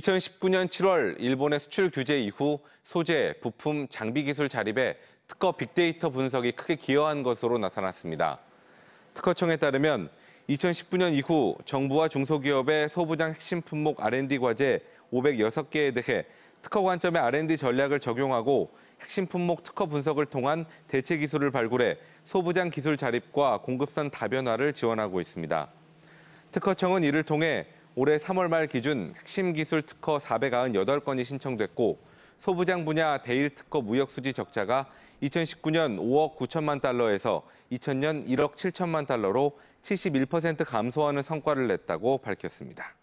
2019년 7월 일본의 수출 규제 이후 소재, 부품, 장비 기술 자립에 특허 빅데이터 분석이 크게 기여한 것으로 나타났습니다. 특허청에 따르면 2019년 이후 정부와 중소기업의 소부장 핵심 품목 R&D 과제 506개에 대해 특허 관점의 R&D 전략을 적용하고 핵심 품목 특허 분석을 통한 대체 기술을 발굴해 소부장 기술 자립과 공급선 다변화를 지원하고 있습니다. 특허청은 이를 통해 올해 3월 말 기준 핵심 기술 특허 498건이 신청됐고 소부장 분야 대일 특허 무역 수지 적자가 2019년 5억 9천만 달러에서 2000년 1억 7천만 달러로 71% 감소하는 성과를 냈다고 밝혔습니다.